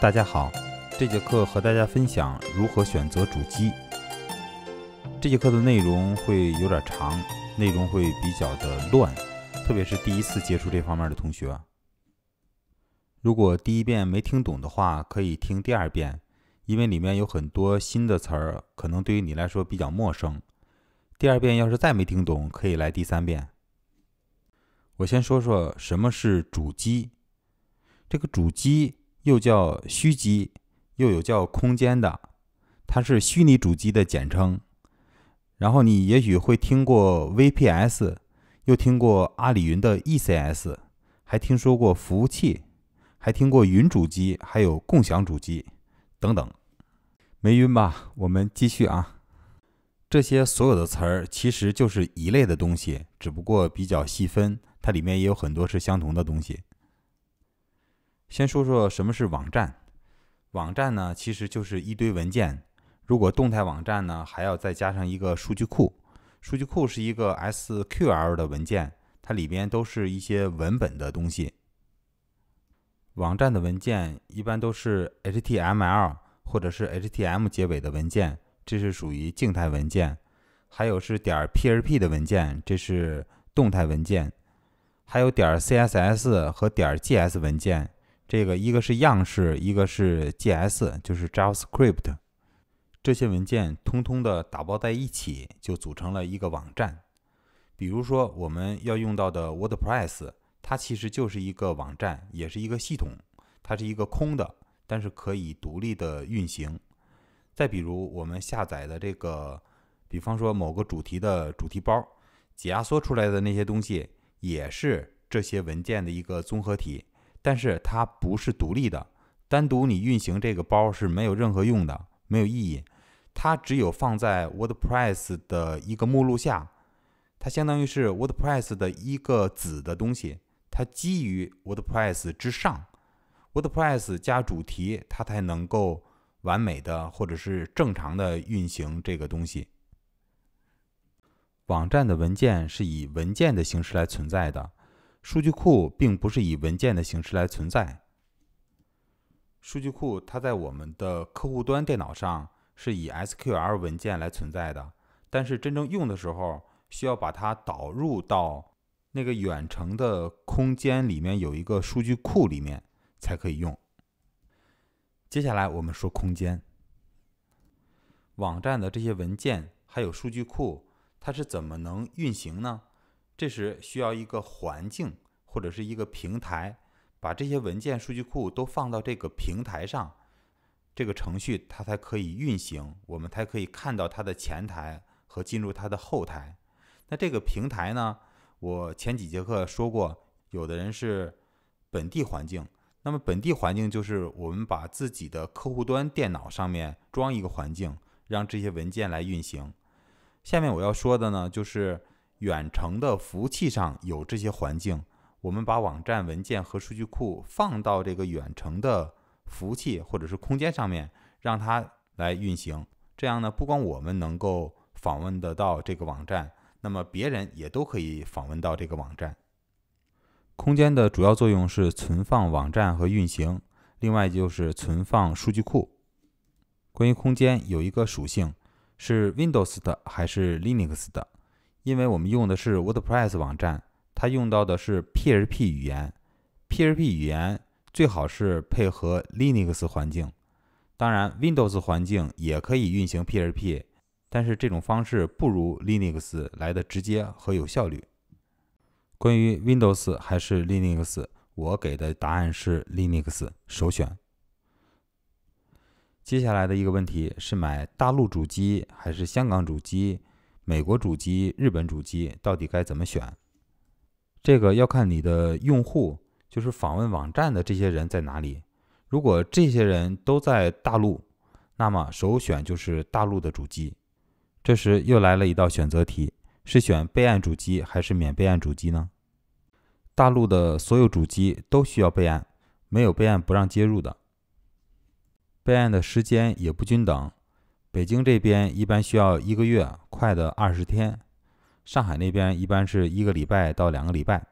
大家好，这节课和大家分享如何选择主机。这节课的内容会有点长，内容会比较的乱，特别是第一次接触这方面的同学。如果第一遍没听懂的话，可以听第二遍，因为里面有很多新的词儿，可能对于你来说比较陌生。第二遍要是再没听懂，可以来第三遍。我先说说什么是主机，这个主机。又叫虚机，又有叫空间的，它是虚拟主机的简称。然后你也许会听过 VPS，又听过阿里云的 ECS，还听说过服务器，还听过云主机，还有共享主机等等，没晕吧？我们继续啊，这些所有的词儿其实就是一类的东西，只不过比较细分，它里面也有很多是相同的东西。先说说什么是网站。网站呢，其实就是一堆文件。如果动态网站呢，还要再加上一个数据库。数据库是一个 SQL 的文件，它里边都是一些文本的东西。网站的文件一般都是 HTML 或者是 HTML 结尾的文件，这是属于静态文件。还有是点 PHP 的文件，这是动态文件。还有点 CSS 和点 g s 文件。这个一个是样式，一个是 JS，就是 JavaScript，这些文件通通的打包在一起，就组成了一个网站。比如说我们要用到的 WordPress，它其实就是一个网站，也是一个系统，它是一个空的，但是可以独立的运行。再比如我们下载的这个，比方说某个主题的主题包，解压缩出来的那些东西，也是这些文件的一个综合体。但是它不是独立的，单独你运行这个包是没有任何用的，没有意义。它只有放在 WordPress 的一个目录下，它相当于是 WordPress 的一个子的东西。它基于 WordPress 之上，WordPress 加主题，它才能够完美的或者是正常的运行这个东西。网站的文件是以文件的形式来存在的。数据库并不是以文件的形式来存在，数据库它在我们的客户端电脑上是以 SQL 文件来存在的，但是真正用的时候需要把它导入到那个远程的空间里面有一个数据库里面才可以用。接下来我们说空间，网站的这些文件还有数据库，它是怎么能运行呢？这时需要一个环境或者是一个平台，把这些文件、数据库都放到这个平台上，这个程序它才可以运行，我们才可以看到它的前台和进入它的后台。那这个平台呢？我前几节课说过，有的人是本地环境。那么本地环境就是我们把自己的客户端电脑上面装一个环境，让这些文件来运行。下面我要说的呢，就是。远程的服务器上有这些环境，我们把网站文件和数据库放到这个远程的服务器或者是空间上面，让它来运行。这样呢，不光我们能够访问得到这个网站，那么别人也都可以访问到这个网站。空间的主要作用是存放网站和运行，另外就是存放数据库。关于空间有一个属性，是 Windows 的还是 Linux 的？因为我们用的是 WordPress 网站，它用到的是 PHP 语言。PHP 语言最好是配合 Linux 环境，当然 Windows 环境也可以运行 PHP，但是这种方式不如 Linux 来的直接和有效率。关于 Windows 还是 Linux，我给的答案是 Linux 首选。接下来的一个问题是买大陆主机还是香港主机？美国主机、日本主机到底该怎么选？这个要看你的用户，就是访问网站的这些人在哪里。如果这些人都在大陆，那么首选就是大陆的主机。这时又来了一道选择题：是选备案主机还是免备案主机呢？大陆的所有主机都需要备案，没有备案不让接入的。备案的时间也不均等。北京这边一般需要一个月，快的二十天；上海那边一般是一个礼拜到两个礼拜。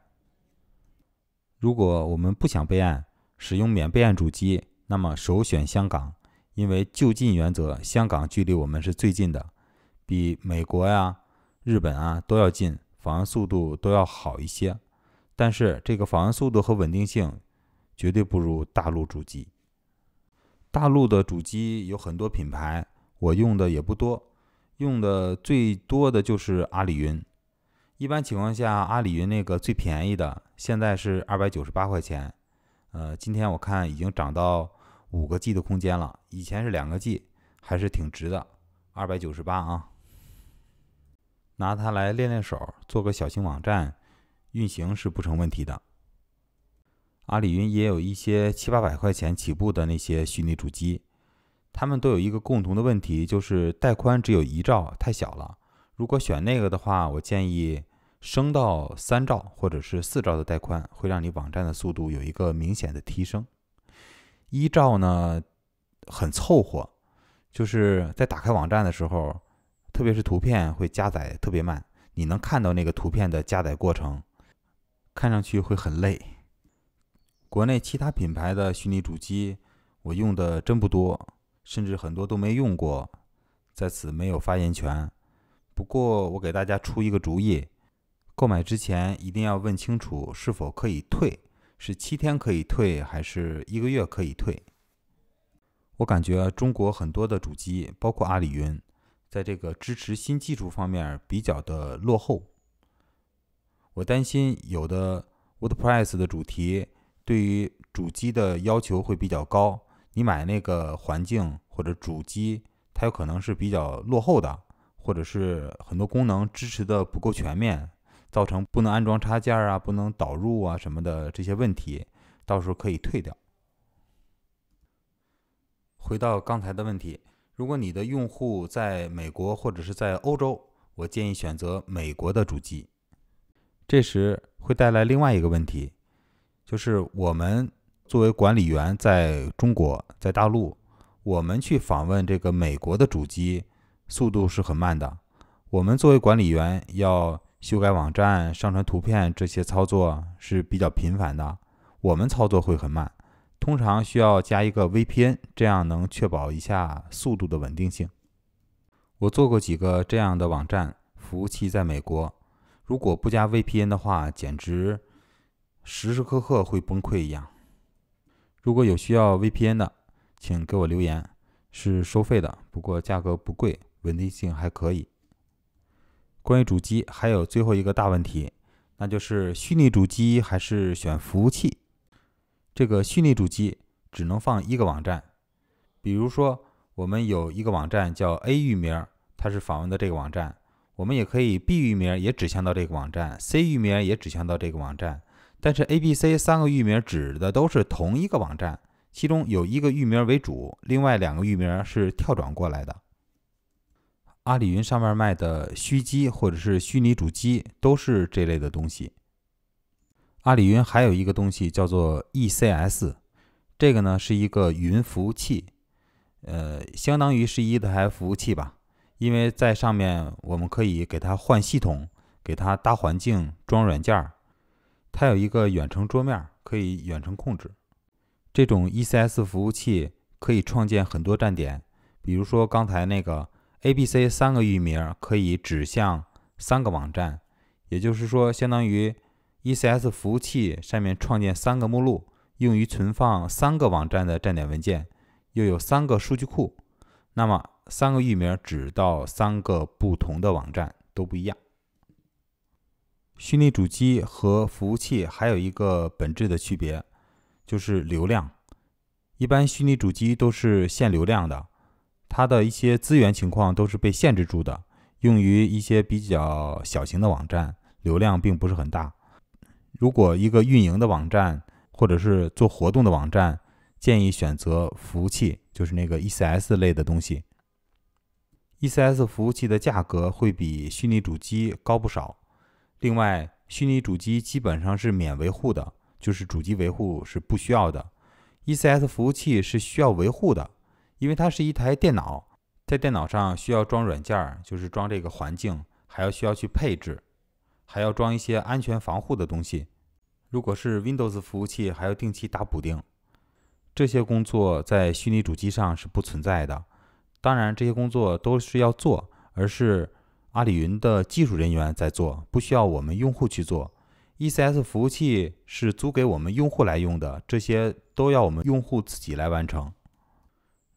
如果我们不想备案，使用免备案主机，那么首选香港，因为就近原则，香港距离我们是最近的，比美国呀、日本啊都要近，访问速度都要好一些。但是这个访问速度和稳定性绝对不如大陆主机。大陆的主机有很多品牌。我用的也不多，用的最多的就是阿里云。一般情况下，阿里云那个最便宜的，现在是二百九十八块钱。呃，今天我看已经涨到五个 G 的空间了，以前是两个 G，还是挺值的，二百九十八啊。拿它来练练手，做个小型网站运行是不成问题的。阿里云也有一些七八百块钱起步的那些虚拟主机。他们都有一个共同的问题，就是带宽只有一兆，太小了。如果选那个的话，我建议升到三兆或者是四兆的带宽，会让你网站的速度有一个明显的提升。一兆呢，很凑合，就是在打开网站的时候，特别是图片会加载特别慢，你能看到那个图片的加载过程，看上去会很累。国内其他品牌的虚拟主机，我用的真不多。甚至很多都没用过，在此没有发言权。不过，我给大家出一个主意：购买之前一定要问清楚是否可以退，是七天可以退还是一个月可以退。我感觉中国很多的主机，包括阿里云，在这个支持新技术方面比较的落后。我担心有的 WordPress 的主题对于主机的要求会比较高。你买那个环境或者主机，它有可能是比较落后的，或者是很多功能支持的不够全面，造成不能安装插件啊、不能导入啊什么的这些问题，到时候可以退掉。回到刚才的问题，如果你的用户在美国或者是在欧洲，我建议选择美国的主机。这时会带来另外一个问题，就是我们。作为管理员，在中国，在大陆，我们去访问这个美国的主机，速度是很慢的。我们作为管理员要修改网站、上传图片，这些操作是比较频繁的，我们操作会很慢。通常需要加一个 VPN，这样能确保一下速度的稳定性。我做过几个这样的网站，服务器在美国，如果不加 VPN 的话，简直时时刻刻会崩溃一样。如果有需要 VPN 的，请给我留言。是收费的，不过价格不贵，稳定性还可以。关于主机，还有最后一个大问题，那就是虚拟主机还是选服务器？这个虚拟主机只能放一个网站。比如说，我们有一个网站叫 A 域名，它是访问的这个网站。我们也可以 B 域名也指向到这个网站，C 域名也指向到这个网站。但是 A、B、C 三个域名指的都是同一个网站，其中有一个域名为主，另外两个域名是跳转过来的。阿里云上面卖的虚机或者是虚拟主机都是这类的东西。阿里云还有一个东西叫做 ECS，这个呢是一个云服务器，呃，相当于是一台服务器吧，因为在上面我们可以给它换系统，给它搭环境，装软件儿。它有一个远程桌面，可以远程控制。这种 ECS 服务器可以创建很多站点，比如说刚才那个 A、B、C 三个域名可以指向三个网站，也就是说，相当于 ECS 服务器上面创建三个目录，用于存放三个网站的站点文件，又有三个数据库。那么三个域名指到三个不同的网站，都不一样。虚拟主机和服务器还有一个本质的区别，就是流量。一般虚拟主机都是限流量的，它的一些资源情况都是被限制住的，用于一些比较小型的网站，流量并不是很大。如果一个运营的网站或者是做活动的网站，建议选择服务器，就是那个 ECS 类的东西。ECS 服务器的价格会比虚拟主机高不少。另外，虚拟主机基本上是免维护的，就是主机维护是不需要的。ECS 服务器是需要维护的，因为它是一台电脑，在电脑上需要装软件，就是装这个环境，还要需要去配置，还要装一些安全防护的东西。如果是 Windows 服务器，还要定期打补丁。这些工作在虚拟主机上是不存在的。当然，这些工作都是要做，而是。阿里云的技术人员在做，不需要我们用户去做。ECS 服务器是租给我们用户来用的，这些都要我们用户自己来完成。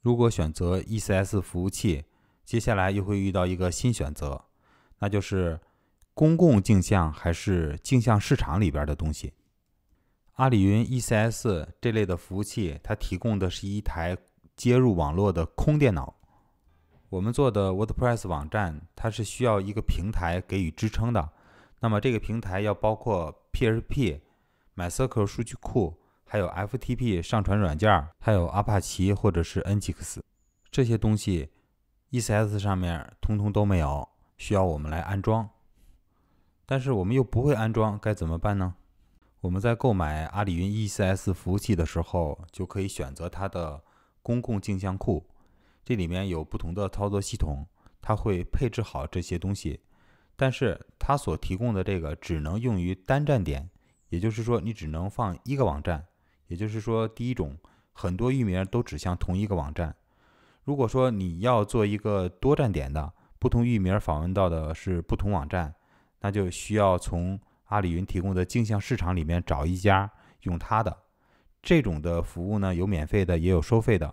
如果选择 ECS 服务器，接下来又会遇到一个新选择，那就是公共镜像还是镜像市场里边的东西。阿里云 ECS 这类的服务器，它提供的是一台接入网络的空电脑。我们做的 WordPress 网站，它是需要一个平台给予支撑的。那么这个平台要包括 PHP、MySQL 数据库，还有 FTP 上传软件，还有阿帕奇或者是 Nginx 这些东西，ECS 上面通通都没有，需要我们来安装。但是我们又不会安装，该怎么办呢？我们在购买阿里云 ECS 服务器的时候，就可以选择它的公共镜像库。这里面有不同的操作系统，它会配置好这些东西，但是它所提供的这个只能用于单站点，也就是说你只能放一个网站。也就是说，第一种很多域名都指向同一个网站。如果说你要做一个多站点的，不同域名访问到的是不同网站，那就需要从阿里云提供的镜像市场里面找一家用它的这种的服务呢，有免费的，也有收费的。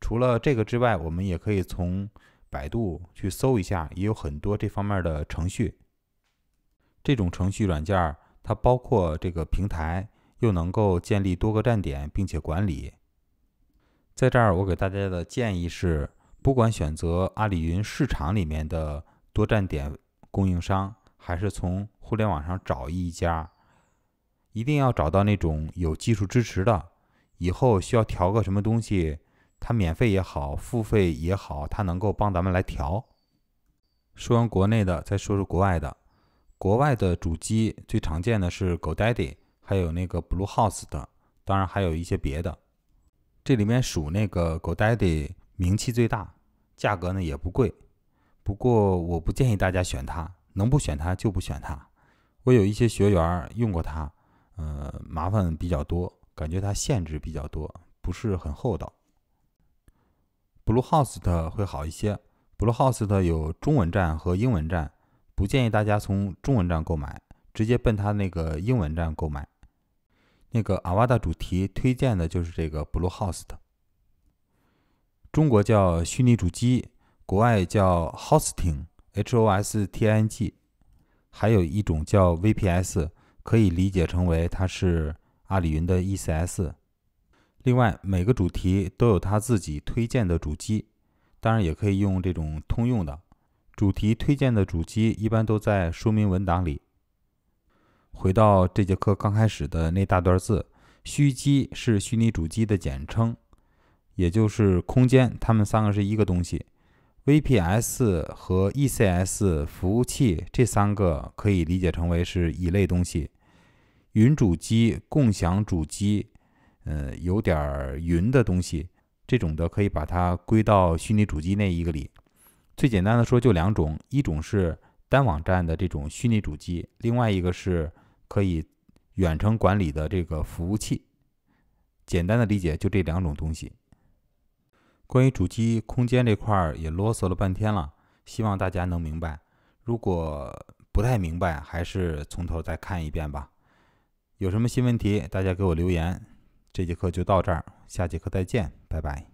除了这个之外，我们也可以从百度去搜一下，也有很多这方面的程序。这种程序软件儿，它包括这个平台，又能够建立多个站点，并且管理。在这儿，我给大家的建议是：不管选择阿里云市场里面的多站点供应商，还是从互联网上找一家，一定要找到那种有技术支持的，以后需要调个什么东西。它免费也好，付费也好，它能够帮咱们来调。说完国内的，再说说国外的。国外的主机最常见的是 Go Daddy，还有那个 Bluehost，当然还有一些别的。这里面数那个 Go Daddy 名气最大，价格呢也不贵。不过我不建议大家选它，能不选它就不选它。我有一些学员用过它，呃，麻烦比较多，感觉它限制比较多，不是很厚道。Bluehost 会好一些，Bluehost 有中文站和英文站，不建议大家从中文站购买，直接奔他那个英文站购买。那个阿瓦达主题推荐的就是这个 Bluehost，中国叫虚拟主机，国外叫 hosting（H-O-S-T-I-N-G），还有一种叫 VPS，可以理解成为它是阿里云的 ECS。另外，每个主题都有它自己推荐的主机，当然也可以用这种通用的。主题推荐的主机一般都在说明文档里。回到这节课刚开始的那大段字，虚机是虚拟主机的简称，也就是空间，它们三个是一个东西。VPS 和 ECS 服务器这三个可以理解成为是一类东西，云主机、共享主机。嗯，有点儿云的东西，这种的可以把它归到虚拟主机那一个里。最简单的说就两种，一种是单网站的这种虚拟主机，另外一个是可以远程管理的这个服务器。简单的理解就这两种东西。关于主机空间这块儿也啰嗦了半天了，希望大家能明白。如果不太明白，还是从头再看一遍吧。有什么新问题，大家给我留言。这节课就到这儿，下节课再见，拜拜。